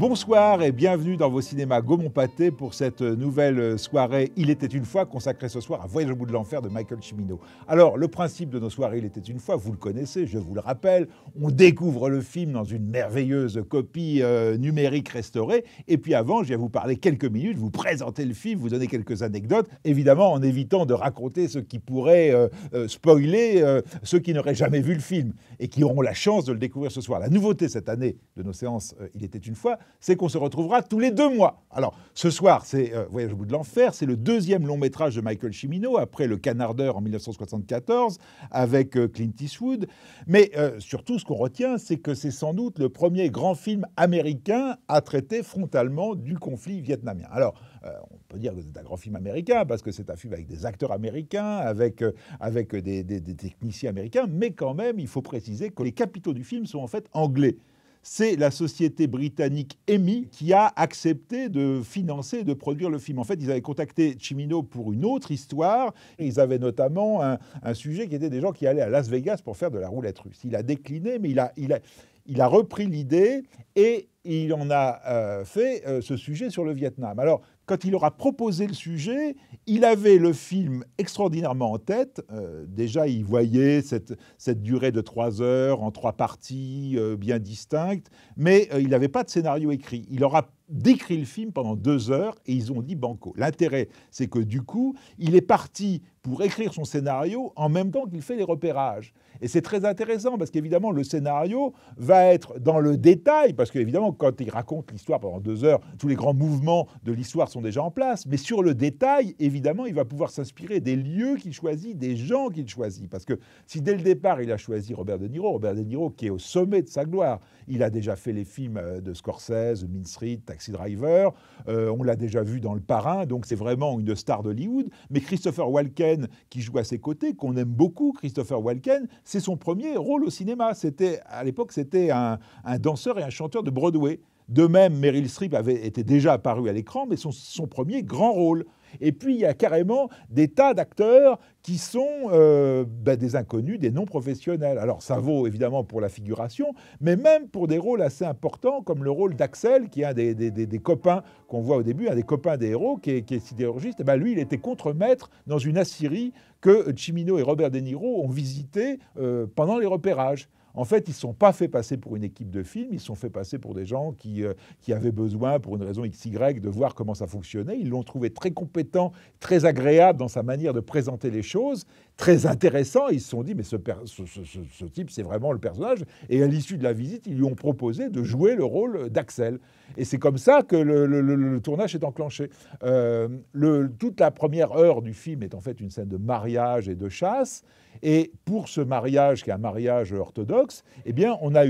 Bonsoir et bienvenue dans vos cinémas Gaumont-Pâté pour cette nouvelle soirée Il était une fois consacrée ce soir à Voyage au bout de l'enfer de Michael Cimino. Alors, le principe de nos soirées Il était une fois, vous le connaissez, je vous le rappelle, on découvre le film dans une merveilleuse copie euh, numérique restaurée et puis avant, je vais vous parler quelques minutes, vous présenter le film, vous donner quelques anecdotes, évidemment en évitant de raconter ce qui pourrait euh, euh, spoiler ceux qui n'auraient jamais vu le film et qui auront la chance de le découvrir ce soir. La nouveauté cette année de nos séances Il était une fois, c'est qu'on se retrouvera tous les deux mois. Alors, ce soir, c'est euh, Voyage au bout de l'enfer, c'est le deuxième long métrage de Michael Cimino, après Le Canardeur en 1974, avec euh, Clint Eastwood. Mais euh, surtout, ce qu'on retient, c'est que c'est sans doute le premier grand film américain à traiter frontalement du conflit vietnamien. Alors, on peut dire que c'est un grand film américain, parce que c'est un film avec des acteurs américains, avec, avec des techniciens américains, mais quand même, il faut préciser que les capitaux du film sont en fait anglais c'est la société britannique EMI qui a accepté de financer et de produire le film. En fait, ils avaient contacté Chimino pour une autre histoire. Ils avaient notamment un, sujet qui était des gens qui allaient à Las Vegas pour faire de la roulette russe. Il a décliné, mais il a, repris l'idée et il en a euh, fait euh, ce sujet sur le Vietnam. Alors, quand il aura proposé le sujet, il avait le film extraordinairement en tête. Euh, déjà, il voyait cette, cette, durée de trois heures en trois parties euh, bien distinctes, mais euh, il n'avait pas de scénario écrit. Il aura décrit le film pendant deux heures et ils ont dit banco. L'intérêt, c'est que du coup, il est parti pour écrire son scénario en même temps qu'il fait les repérages. Et c'est très intéressant parce qu'évidemment, le scénario va être dans le détail, parce qu'évidemment, quand il raconte l'histoire pendant deux heures, tous les grands mouvements de l'histoire sont déjà en place. Mais sur le détail, évidemment, il va pouvoir s'inspirer des lieux qu'il choisit, des gens qu'il choisit. Parce que si dès le départ, il a choisi Robert De Niro, Robert De Niro qui est au sommet de sa gloire, il a déjà fait les films euh, de Scorsese, Mean Street, Driver, euh, on l'a déjà vu dans Le Parrain, donc c'est vraiment une star d'Hollywood. Mais Christopher Walken, qui joue à ses côtés, qu'on aime beaucoup, Christopher Walken, c'est son premier rôle au cinéma. C'était À l'époque, c'était un danseur et un chanteur de Broadway. De même, Meryl Streep avait été déjà apparu à l'écran, mais son, son premier grand rôle. Et puis, il y a carrément des tas d'acteurs qui sont euh, ben, des inconnus, des non-professionnels. Alors, ça vaut évidemment pour la figuration, mais même pour des rôles assez importants, comme le rôle d'Axel, qui est un des, copains qu'on voit au début, un des copains des héros, qui est, qui sidérurgiste. Eh ben, lui, il était contre-maître dans une Assyrie que Chimino et Robert De Niro ont visité euh, pendant les repérages. En fait, ils ne sont pas fait passer pour une équipe de film. ils sont fait passer pour des gens qui, euh, qui avaient besoin, pour une raison XY, de voir comment ça fonctionnait. Ils l'ont trouvé très compétent, très agréable dans sa manière de présenter les choses très intéressant. Ils se sont dit, mais ce, type, c'est vraiment le personnage. Et à l'issue de la visite, ils lui ont proposé de jouer le rôle d'Axel. Et c'est comme ça que le, tournage est enclenché. Euh, toute la première heure du film est en fait une scène de mariage et de chasse. Et pour ce mariage, qui est un mariage orthodoxe, eh bien, on a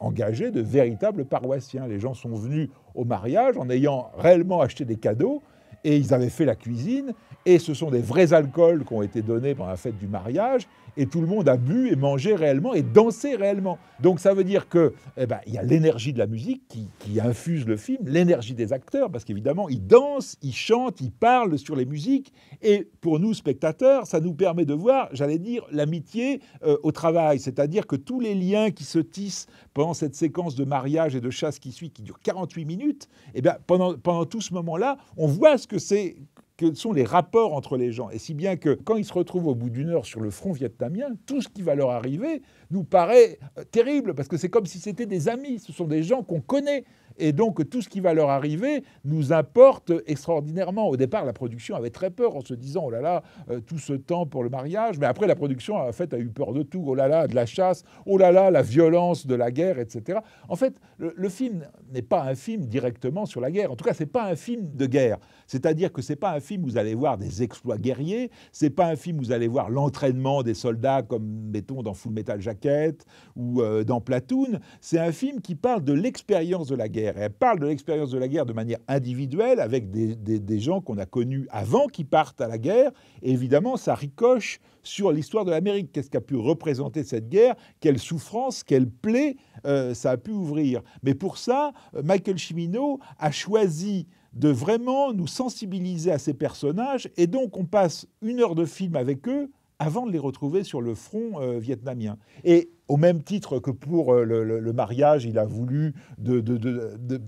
engagé de véritables paroissiens. Les gens sont venus au mariage en ayant réellement acheté des cadeaux et ils avaient fait la cuisine, et ce sont des vrais alcools qui ont été donnés pendant la fête du mariage, et tout le monde a bu et mangé réellement et dansé réellement. Donc ça veut dire que eh ben, y a l'énergie de la musique qui, infuse le film, l'énergie des acteurs, parce qu'évidemment ils dansent, ils chantent, ils parlent sur les musiques, et pour nous spectateurs, ça nous permet de voir, j'allais dire, l'amitié euh, au travail, c'est-à-dire que tous les liens qui se tissent pendant cette séquence de mariage et de chasse qui suit, qui dure 48 minutes, eh bien, pendant, pendant tout ce moment-là, on voit ce que c'est que sont les rapports entre les gens. Et si bien que quand ils se retrouvent au bout d'une heure sur le front vietnamien, tout ce qui va leur arriver nous paraît euh, terrible, parce que c'est comme si c'était des amis, ce sont des gens qu'on connaît. Et donc tout ce qui va leur arriver nous importe extraordinairement. Au départ, la production avait très peur en se disant, oh là là, euh, tout ce temps pour le mariage. Mais après, la production, en fait, a eu peur de tout. Oh là là, de la chasse. Oh là là, la violence de la guerre, etc. En fait, le, film n'est pas un film directement sur la guerre. En tout cas, c'est pas un film de guerre. C'est-à-dire que c'est pas un film où vous allez voir des exploits guerriers. C'est pas un film où vous allez voir l'entraînement des soldats comme, mettons, dans Full Metal Jacket ou euh, dans Platoon. C'est un film qui parle de l'expérience de la guerre elle parle de l'expérience de la guerre de manière individuelle, avec des, gens qu'on a connus avant qui partent à la guerre. évidemment, ça ricoche sur l'histoire de l'Amérique. Qu'est-ce qu'a pu représenter cette guerre Quelle souffrance, quelle plaie euh, ça a pu ouvrir. Mais pour ça, euh, Michael Cimino a choisi de vraiment nous sensibiliser à ces personnages. Et donc, on passe une heure de film avec eux avant de les retrouver sur le front euh, vietnamien. Et au même titre que pour euh, le, mariage, il a voulu de, de,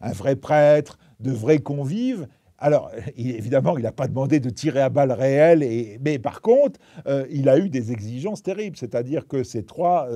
un vrai prêtre, de vrais convives. Alors, évidemment, il n'a pas demandé de tirer à balles réelles, et, mais par contre, euh, il a eu des exigences terribles, c'est-à-dire que ces trois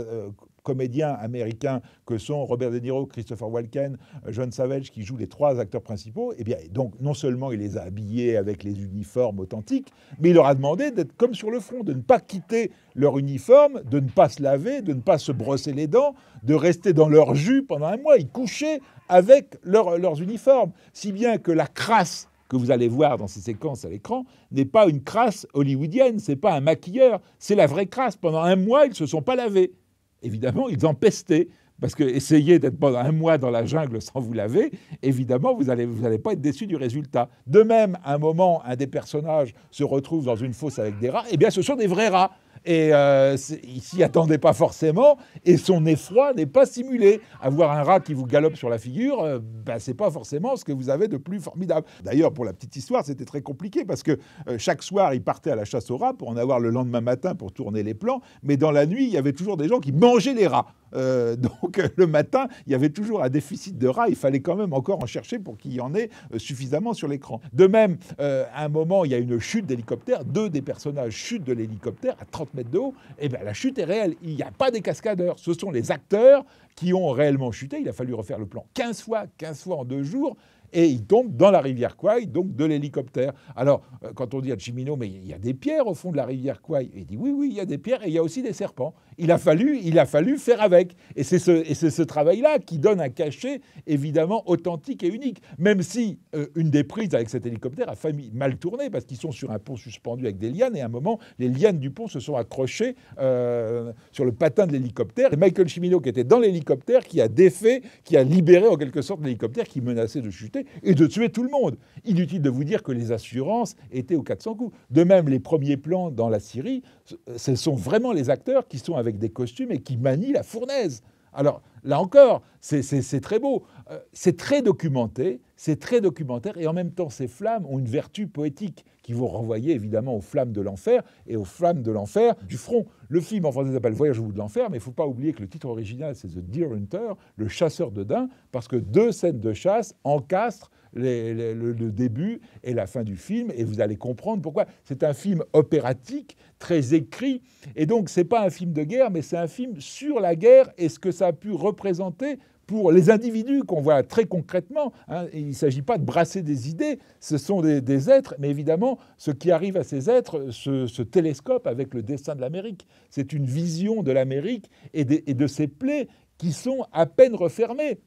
comédiens américains que sont Robert De Niro, Christopher Walken, euh, John Savage, qui jouent les trois acteurs principaux, et eh bien donc non seulement il les a habillés avec les uniformes authentiques, mais il leur a demandé d'être comme sur le front, de ne pas quitter leur uniforme, de ne pas se laver, de ne pas se brosser les dents, de rester dans leur jus pendant un mois. Ils couchaient avec leurs uniformes, si bien que la crasse que vous allez voir dans ces séquences à l'écran n'est pas une crasse hollywoodienne, c'est pas un maquilleur, c'est la vraie crasse. Pendant un mois, ils ne se sont pas lavés évidemment, ils empestaient. Parce que essayer d'être pendant un mois dans la jungle sans vous laver, évidemment, vous n'allez pas être déçu du résultat. De même, à un moment, un des personnages se retrouve dans une fosse avec des rats, eh bien, ce sont des vrais rats et euh, il ne s'y attendait pas forcément, et son effroi n'est pas simulé. Avoir un rat qui vous galope sur la figure, ce euh, ben, c'est pas forcément ce que vous avez de plus formidable. D'ailleurs, pour la petite histoire, c'était très compliqué parce que euh, chaque soir, il partait à la chasse aux rats pour en avoir le lendemain matin pour tourner les plans, mais dans la nuit, il y avait toujours des gens qui mangeaient les rats. donc le matin, il y avait toujours un déficit de rats. Il fallait quand même encore en chercher pour qu'il y en ait suffisamment sur l'écran. De même, à un moment, il y a une chute d'hélicoptère. Deux des personnages chutent de l'hélicoptère à 30 mètres de haut, eh ben, la chute est réelle. Il n'y a pas des cascadeurs. Ce sont les acteurs qui ont réellement chuté. Il a fallu refaire le plan 15 fois, 15 fois en deux jours et ils tombent dans la rivière Kouai, donc de l'hélicoptère. Alors, euh, quand on dit à Chimino, mais il y a des pierres au fond de la rivière Kouai, il dit oui, oui, il y a des pierres et il y a aussi des serpents il a fallu, il a fallu faire avec. Et c'est ce, ce travail-là qui donne un cachet évidemment authentique et unique. Même si euh, une des prises avec cet hélicoptère a mal tourné parce qu'ils sont sur un pont suspendu avec des lianes et à un moment, les lianes du pont se sont accrochées euh, sur le patin de l'hélicoptère. Et Michael Chimino qui était dans l'hélicoptère, qui a défait, qui a libéré en quelque sorte l'hélicoptère qui menaçait de chuter et de tuer tout le monde. Inutile de vous dire que les assurances étaient aux 400 coups. De même, les premiers plans dans la Syrie, ce sont vraiment les acteurs qui sont avec avec des costumes et qui manient la fournaise. Alors là encore, c'est très beau, euh, c'est très documenté, c'est très documentaire, et en même temps ces flammes ont une vertu poétique qui vous renvoyer évidemment aux flammes de l'enfer et aux flammes de l'enfer du front. Le film en français s'appelle Voyage au bout de l'enfer, mais il ne faut pas oublier que le titre original c'est The Deer Hunter, le chasseur de daims, parce que deux scènes de chasse encastrent le, début et la fin du film, et vous allez comprendre pourquoi. C'est un film opératique, très écrit, et donc ce n'est pas un film de guerre, mais c'est un film sur la guerre et ce que ça a pu représenter pour les individus qu'on voit très concrètement. Hein, il ne s'agit pas de brasser des idées, ce sont des, êtres, mais évidemment, ce qui arrive à ces êtres ce, télescope avec le dessin de l'Amérique. C'est une vision de l'Amérique et, de ses plaies qui sont à peine refermées.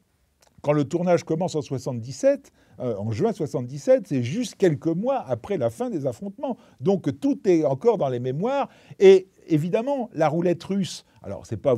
Quand le tournage commence en 77, euh, en juin 77, c'est juste quelques mois après la fin des affrontements. Donc tout est encore dans les mémoires. Et évidemment, la roulette russe alors, c'est pas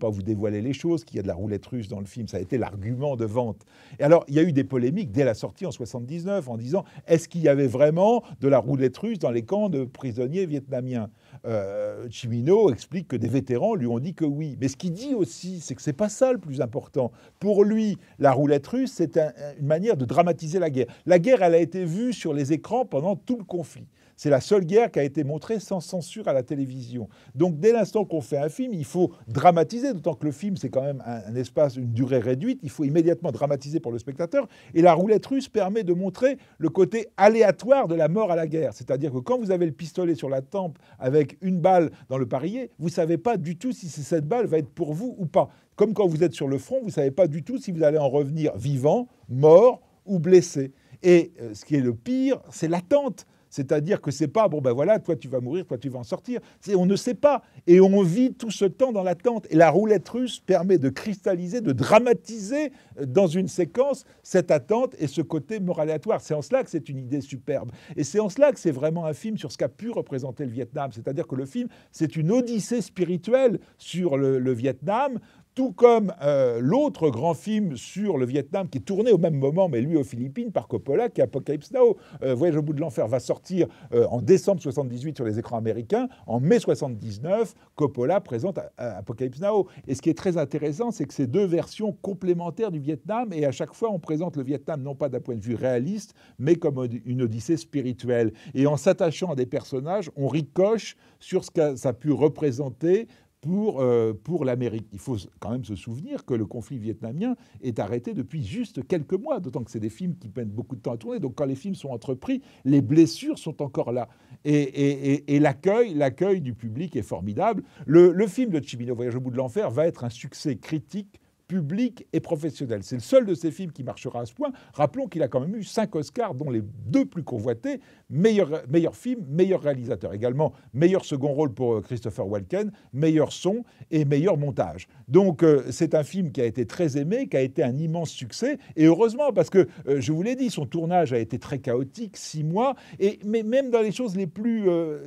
pas vous dévoiler les choses qu'il y a de la roulette russe dans le film. Ça a été l'argument de vente. Et alors, il y a eu des polémiques dès la sortie en 79 en disant est-ce qu'il y avait vraiment de la roulette russe dans les camps de prisonniers vietnamiens euh, Chimino explique que des vétérans lui ont dit que oui. Mais ce qu'il dit aussi, c'est que ce n'est pas ça le plus important. Pour lui, la roulette russe, c'est une manière de dramatiser la guerre. La guerre, elle a été vue sur les écrans pendant tout le conflit. C'est la seule guerre qui a été montrée sans censure à la télévision. Donc dès l'instant qu'on fait un film, il faut dramatiser, d'autant que le film, c'est quand même un, espace, une durée réduite. Il faut immédiatement dramatiser pour le spectateur. Et la roulette russe permet de montrer le côté aléatoire de la mort à la guerre. C'est-à-dire que quand vous avez le pistolet sur la tempe avec une balle dans le parier, vous ne savez pas du tout si cette balle va être pour vous ou pas. Comme quand vous êtes sur le front, vous ne savez pas du tout si vous allez en revenir vivant, mort ou blessé. Et euh, ce qui est le pire, c'est l'attente. C'est-à-dire que c'est pas bon ben voilà, toi tu vas mourir, toi tu vas en sortir. On ne sait pas et on vit tout ce temps dans l'attente. Et la roulette russe permet de cristalliser, de dramatiser euh, dans une séquence cette attente et ce côté aléatoire. C'est en cela que c'est une idée superbe. Et c'est en cela que c'est vraiment un film sur ce qu'a pu représenter le Vietnam. C'est-à-dire que le film, c'est une odyssée spirituelle sur le Vietnam tout comme euh, l'autre grand film sur le Vietnam qui est tourné au même moment, mais lui aux Philippines, par Coppola, qui est Apocalypse Now. Euh, Voyage au bout de l'enfer va sortir euh, en décembre 78 sur les écrans américains. En mai 79, Coppola présente Apocalypse Now. Et ce qui est très intéressant, c'est que ces deux versions complémentaires du Vietnam, et à chaque fois, on présente le Vietnam non pas d'un point de vue réaliste, mais comme une odyssée spirituelle. Et en s'attachant à des personnages, on ricoche sur ce que ça a pu représenter euh, pour, l'Amérique. Il faut quand même se souvenir que le conflit vietnamien est arrêté depuis juste quelques mois, d'autant que c'est des films qui prennent beaucoup de temps à tourner. Donc quand les films sont entrepris, les blessures sont encore là. Et, l'accueil, l'accueil du public est formidable. Le, film de Chimino, Voyage au bout de l'enfer, va être un succès critique public et professionnel. C'est le seul de ces films qui marchera à ce point. Rappelons qu'il a quand même eu cinq Oscars, dont les deux plus convoités, meilleur, film, meilleur réalisateur. Également, meilleur second rôle pour euh, Christopher Walken, meilleur son et meilleur montage. Donc euh, c'est un film qui a été très aimé, qui a été un immense succès, et heureusement, parce que euh, je vous l'ai dit, son tournage a été très chaotique, six mois, et, mais même dans les choses les plus,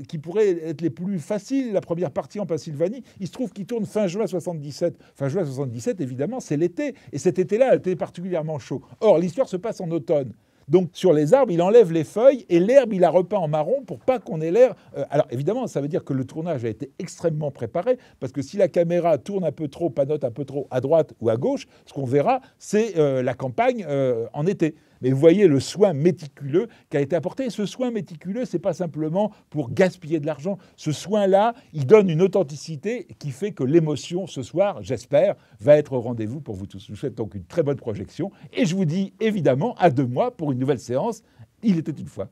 qui pourraient être les plus faciles, la première partie en Pennsylvanie, il se trouve qu'il tourne fin juin 77. Fin juin 77, évidemment, c'est l'été, et cet été-là a été particulièrement chaud. Or, l'histoire se passe en automne. Donc sur les arbres, il enlève les feuilles et l'herbe, il la repeint en marron pour pas qu'on ait l'air. Euh, alors évidemment, ça veut dire que le tournage a été extrêmement préparé parce que si la caméra tourne un peu trop, panote un peu trop à droite ou à gauche, ce qu'on verra, c'est euh, la campagne euh, en été. Mais vous voyez le soin méticuleux qui a été apporté. ce soin méticuleux, ce n'est pas simplement pour gaspiller de l'argent. Ce soin-là, il donne une authenticité qui fait que l'émotion ce soir, j'espère, va être au rendez-vous pour vous tous. Je vous souhaite donc une très bonne projection. Et je vous dis évidemment à deux mois pour une nouvelle séance. Il était une fois.